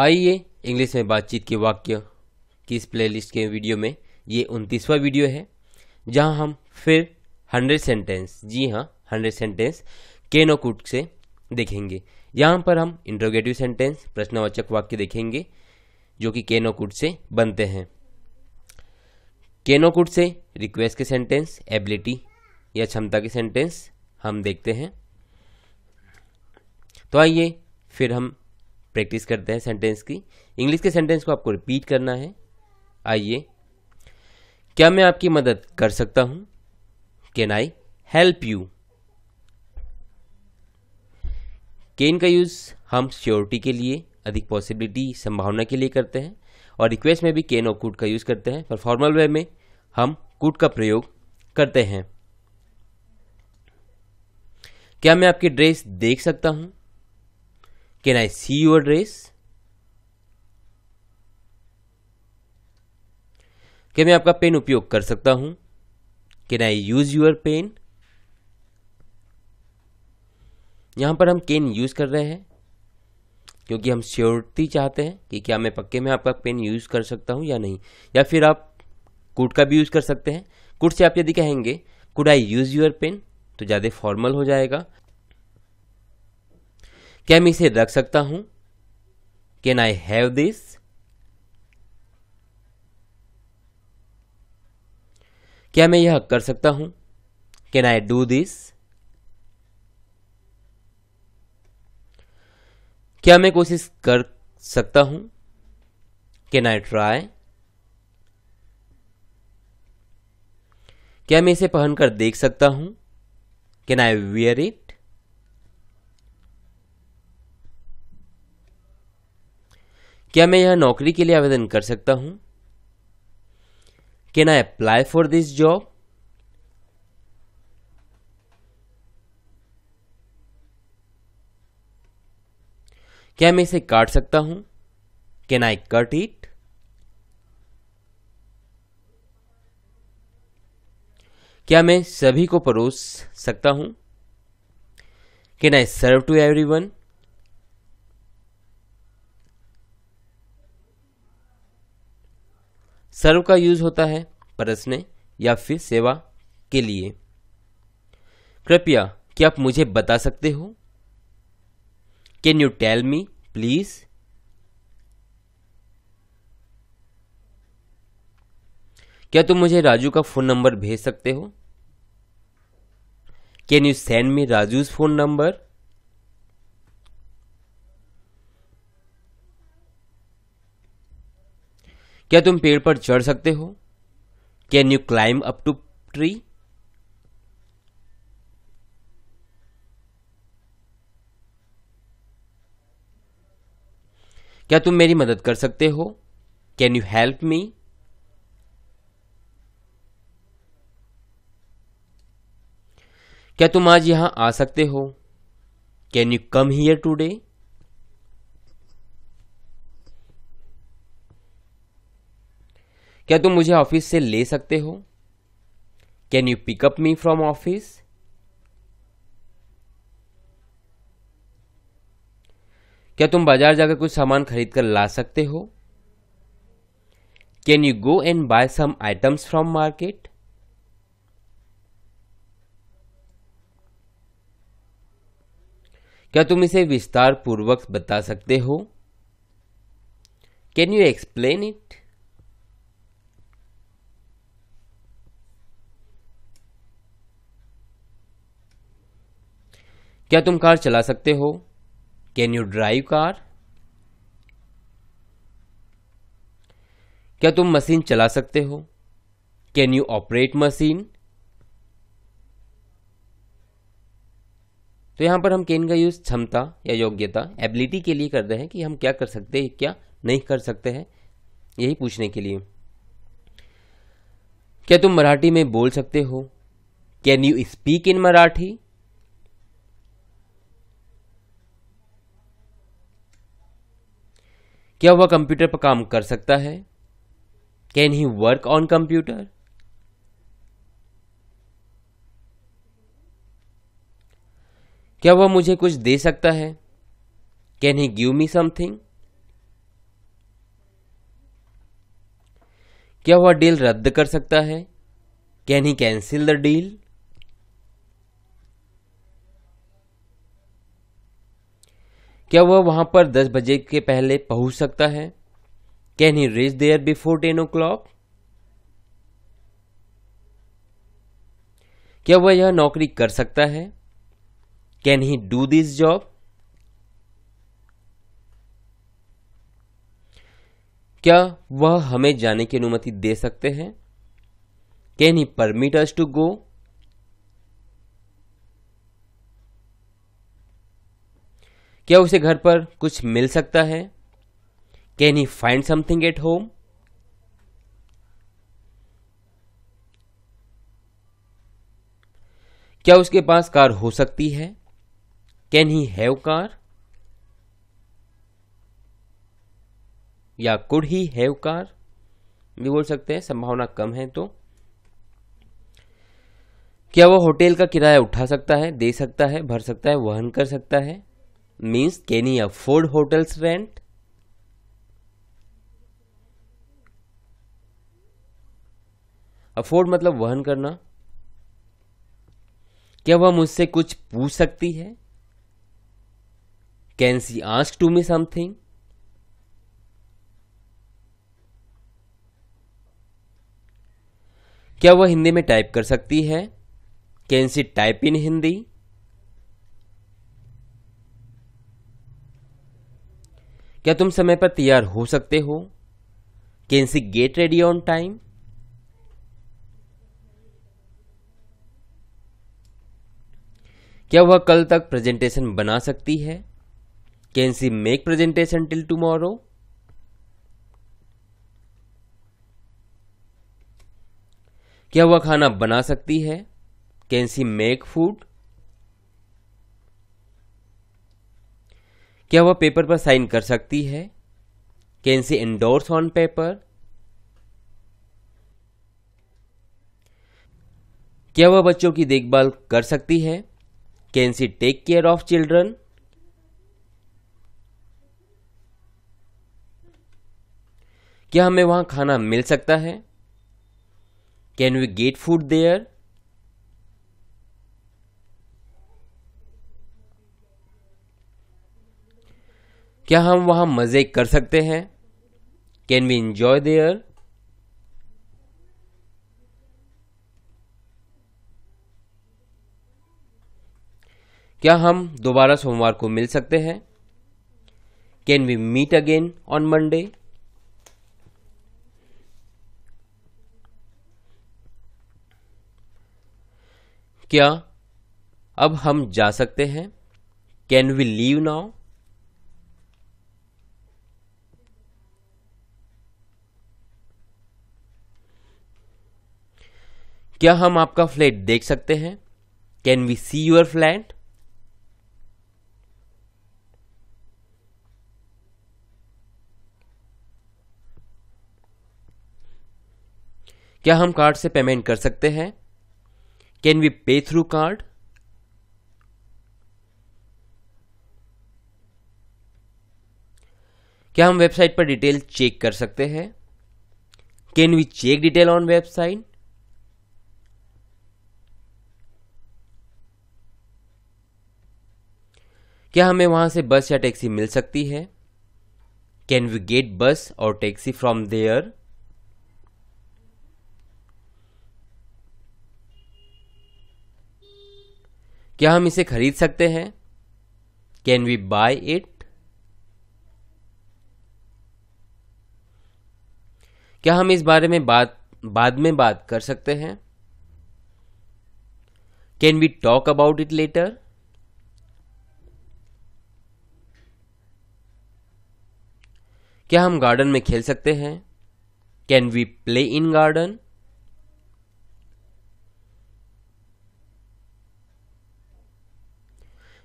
आइए इंग्लिश में बातचीत के वाक्य की इस प्लेलिस्ट के वीडियो में ये उनतीसवा वीडियो है जहां हम फिर हंड्रेड सेंटेंस जी हाँ हंड्रेड सेंटेंस केनोकूट से देखेंगे यहाँ पर हम इंट्रोगेटिव सेंटेंस प्रश्नवाचक वाक्य देखेंगे जो कि केनोकूट से बनते हैं केनोकूट से रिक्वेस्ट के सेंटेंस एबिलिटी या क्षमता के सेंटेंस हम देखते हैं तो आइए फिर हम प्रैक्टिस करते हैं सेंटेंस की इंग्लिश के सेंटेंस को आपको रिपीट करना है आइए क्या मैं आपकी मदद कर सकता हूं can I help you can का यूज़ हम श्योरिटी के लिए अधिक पॉसिबिलिटी संभावना के लिए करते हैं और रिक्वेस्ट में भी केन और कूट का यूज़ करते हैं पर फॉर्मल वे में हम कूट का प्रयोग करते हैं क्या मैं आपकी ड्रेस देख सकता हूं Can I see your dress? क्या मैं आपका पेन उपयोग कर सकता हूं can I use your pen यहां पर हम केन यूज कर रहे हैं क्योंकि हम श्योरिटी चाहते हैं कि क्या मैं पक्के में आपका पेन यूज कर सकता हूं या नहीं या फिर आप कुट का भी यूज कर सकते हैं कुट से आप यदि कहेंगे could I use your pen तो ज़्यादा फॉर्मल हो जाएगा क्या मैं इसे रख सकता हूं कैन आई हैव दिस क्या मैं यह कर सकता हूं कैन आई डू दिस क्या मैं कोशिश कर सकता हूं कैन आई ट्राई क्या मैं इसे पहनकर देख सकता हूं कैन आई वियर इट क्या मैं यहां नौकरी के लिए आवेदन कर सकता हूं can I apply for this job क्या मैं इसे काट सकता हूं कैन आई कट इट क्या मैं सभी को परोस सकता हूं can I serve to everyone serve का यूज होता है परसने या फिर सेवा के लिए कृपया क्या आप मुझे बता सकते हो can you tell me please क्या तुम मुझे राजू का फोन नंबर भेज सकते हो can you send me Raju's phone number क्या तुम पेड़ पर चढ़ सकते हो can you climb up to tree क्या तुम मेरी मदद कर सकते हो कैन यू हेल्प मी क्या तुम आज यहां आ सकते हो can you come here today क्या तुम मुझे ऑफिस से ले सकते हो can you pick up me from office क्या तुम बाजार जाकर कुछ सामान खरीद कर ला सकते हो can you go and buy some items from market क्या तुम इसे विस्तार पूर्वक बता सकते हो कैन यू एक्सप्लेन इट क्या तुम कार चला सकते हो कैन यू ड्राइव कार क्या तुम मशीन चला सकते हो कैन यू ऑपरेट मशीन तो यहां पर हम कैन का यूज क्षमता या योग्यता एबिलिटी के लिए करते हैं कि हम क्या कर सकते हैं क्या नहीं कर सकते हैं यही पूछने के लिए क्या तुम मराठी में बोल सकते हो can you speak in Marathi क्या वह कंप्यूटर पर काम कर सकता है can he work on computer क्या वह मुझे कुछ दे सकता है can he give me something क्या वह डील रद्द कर सकता है can he cancel the deal क्या वह वहां पर दस बजे के पहले पहुंच सकता है can he reach there before ten o'clock क्या वह यह नौकरी कर सकता है can he do this job क्या वह हमें जाने की अनुमति दे सकते हैं can he permit us to go क्या उसे घर पर कुछ मिल सकता है can he find something at home क्या उसके पास कार हो सकती है कैन ही हैव कार या कुड ही हैव कार भी बोल सकते हैं संभावना कम है तो क्या वो होटल का किराया उठा सकता है दे सकता है भर सकता है वहन कर सकता है means can he afford hotel's rent? Afford मतलब वहन करना क्या वह मुझसे कुछ पूछ सकती है can she ask to me something क्या वह हिंदी में टाइप कर सकती है can she type in Hindi क्या तुम समय पर तैयार हो सकते हो can she get ready on time क्या वह कल तक प्रेजेंटेशन बना सकती है can she make presentation till tomorrow क्या वह खाना बना सकती है कैन सी मेक फूड क्या वह पेपर पर साइन कर सकती है can she endorse on paper क्या वह बच्चों की देखभाल कर सकती है can she take care of children क्या हमें वहां खाना मिल सकता है can we get food there क्या हम वहां मजे कर सकते हैं कैन वी इंजॉय देयर क्या हम दोबारा सोमवार को मिल सकते हैं can we meet again on Monday क्या अब हम जा सकते हैं कैन वी लीव नाउ क्या हम आपका फ्लैट देख सकते हैं can we see your flat क्या हम कार्ड से पेमेंट कर सकते हैं can we pay through card क्या हम वेबसाइट पर डिटेल चेक कर सकते हैं can we check detail on website क्या हमें वहां से बस या टैक्सी मिल सकती है कैन वी गेट बस और टैक्सी फ्रॉम देयर क्या हम इसे खरीद सकते हैं कैन वी बाय इट क्या हम इस बारे में बात बाद में बात कर सकते हैं can we talk about it later क्या हम गार्डन में खेल सकते हैं can we play in garden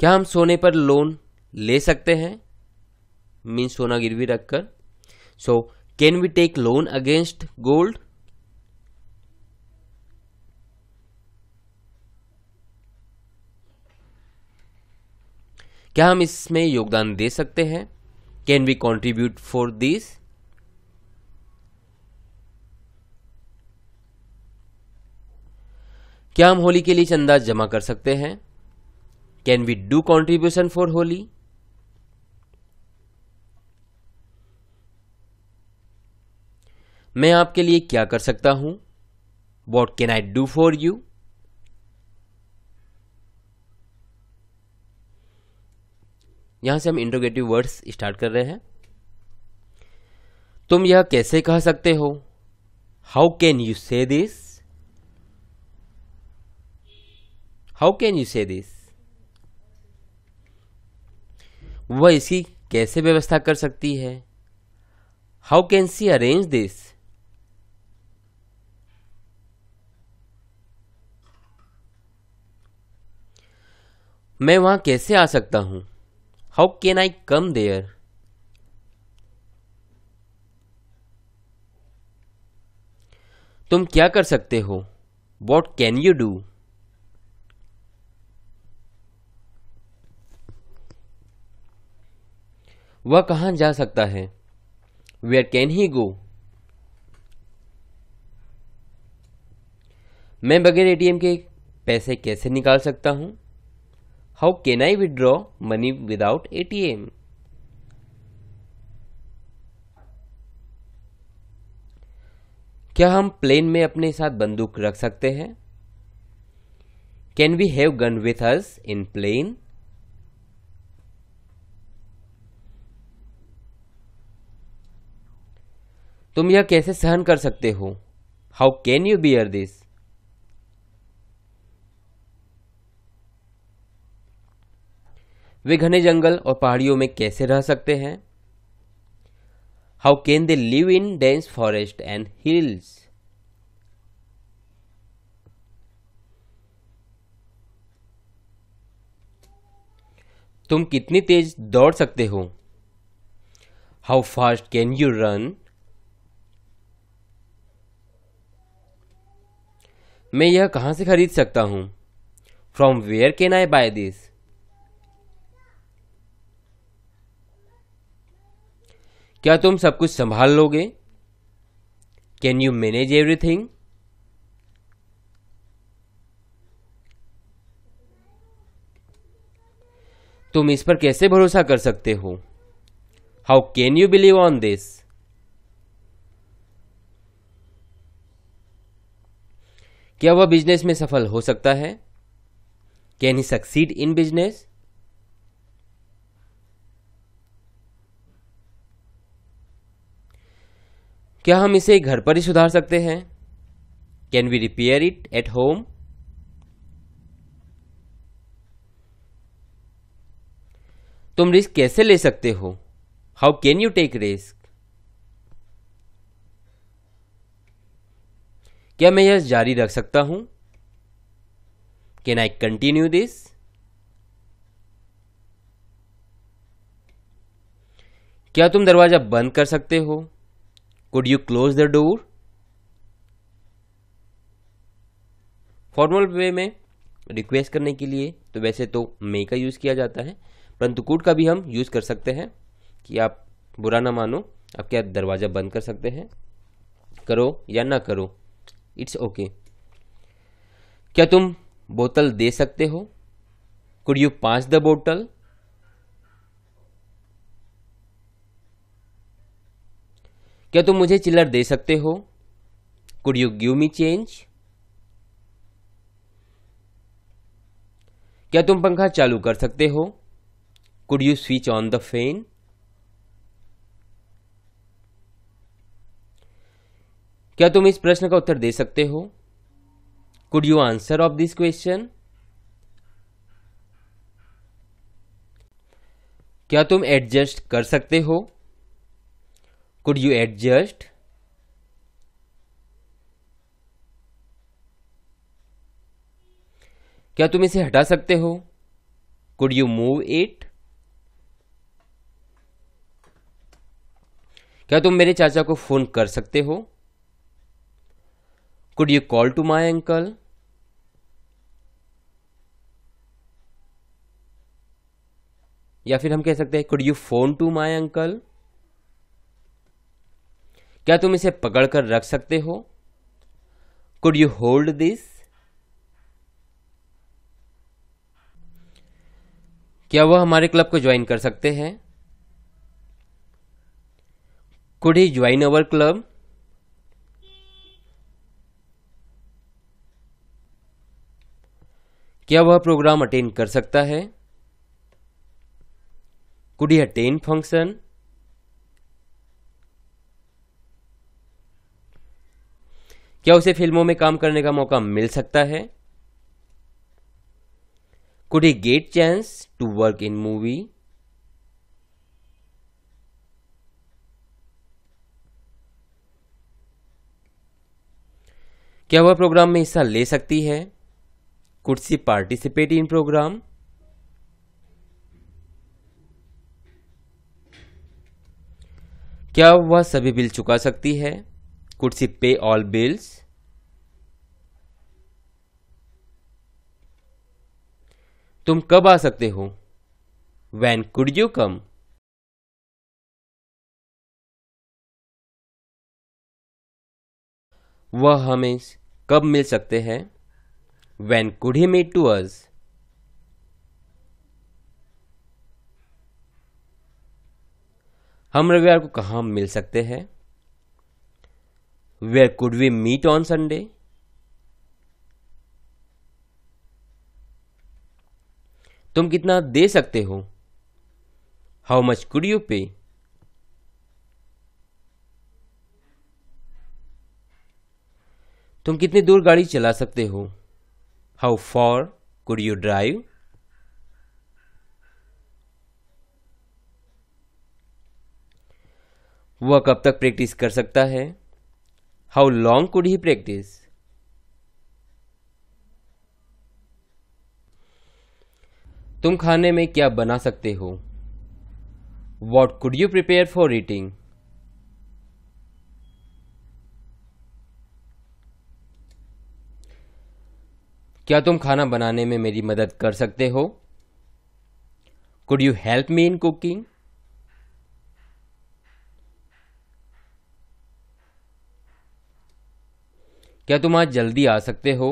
क्या हम सोने पर लोन ले सकते हैं मीन सोना गिरवी रखकर so can we take loan against gold क्या हम इसमें योगदान दे सकते हैं can we contribute for this? क्या हम होली के लिए चंदा जमा कर सकते हैं can we do contribution for Holi मैं आपके लिए क्या कर सकता हूं what can I do for you यहां से हम इंट्रोगेटिव वर्ड्स स्टार्ट कर रहे हैं तुम यह कैसे कह सकते हो how can you say this how can you say this वह इसकी कैसे व्यवस्था कर सकती है how can she arrange this मैं वहां कैसे आ सकता हूं how can I come there तुम क्या कर सकते हो वॉट कैन यू डू वह कहां जा सकता है वेयर कैन ही गो मैं बगैर एटीएम के पैसे कैसे निकाल सकता हूं how can I withdraw money without ATM क्या हम प्लेन में अपने साथ बंदूक रख सकते हैं can we have gun with us in plane तुम यह कैसे सहन कर सकते हो how can you bear this वे घने जंगल और पहाड़ियों में कैसे रह सकते हैं how can they live in dense forest and hills तुम कितनी तेज दौड़ सकते हो how fast can you run मैं यह कहां से खरीद सकता हूं from where can I buy this क्या तुम सब कुछ संभाल लोगे कैन यू मैनेज एवरीथिंग तुम इस पर कैसे भरोसा कर सकते हो how can you believe on this क्या वह बिजनेस में सफल हो सकता है can he succeed in business क्या हम इसे घर पर ही सुधार सकते हैं can we repair it at home तुम रिस्क कैसे ले सकते हो how can you take risk क्या मैं यह जारी रख सकता हूं कैन आई कंटिन्यू दिस क्या तुम दरवाजा बंद कर सकते हो Could you close the door? Formal way में रिक्वेस्ट करने के लिए तो वैसे तो मे का यूज़ किया जाता है परंतु कुड का भी हम यूज़ कर सकते हैं कि आप बुरा ना मानो आप क्या दरवाज़ा बंद कर सकते हैं करो या ना करो इट्स ओके okay. क्या तुम बोतल दे सकते हो कुड यू पास द बोतल क्या तुम मुझे चिल्लर दे सकते हो could you give me change क्या तुम पंखा चालू कर सकते हो could you switch on the fan क्या तुम इस प्रश्न का उत्तर दे सकते हो could you answer of this question क्या तुम एडजस्ट कर सकते हो could you adjust क्या तुम इसे हटा सकते हो कुड यू मूव इट क्या तुम मेरे चाचा को फोन कर सकते हो could you call to my uncle या फिर हम कह सकते हैं could you phone to my uncle क्या तुम इसे पकड़कर रख सकते हो कुड यू होल्ड दिस क्या वह हमारे क्लब को ज्वाइन कर सकते हैं could he join our club क्या वह प्रोग्राम अटेंड कर सकता है कुड ही अटेंड फंक्शन क्या उसे फिल्मों में काम करने का मौका मिल सकता है could he get chance to work in movie क्या वह प्रोग्राम में हिस्सा ले सकती है could she participate in programme क्या वह सभी बिल चुका सकती है could she pay all bills? तुम कब आ सकते हो वैन कुड यू कम वह हमें कब मिल सकते हैं when could he meet to us? हम रविवार को कहाँ मिल सकते हैं Where could we meet on Sunday? तुम कितना दे सकते हो हाउ मच कुड यू पे तुम कितनी दूर गाड़ी चला सकते हो how far could you drive वह कब तक प्रैक्टिस कर सकता है How long could he practice? तुम खाने में क्या बना सकते हो what could you prepare for eating क्या तुम खाना बनाने में मेरी मदद कर सकते हो could you help me in cooking क्या तुम आज जल्दी आ सकते हो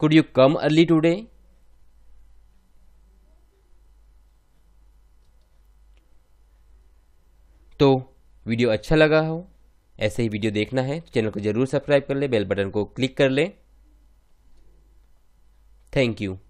could you come early today तो वीडियो अच्छा लगा हो ऐसे ही वीडियो देखना है तो चैनल को जरूर सब्सक्राइब कर ले बेल बटन को क्लिक कर ले थैंक यू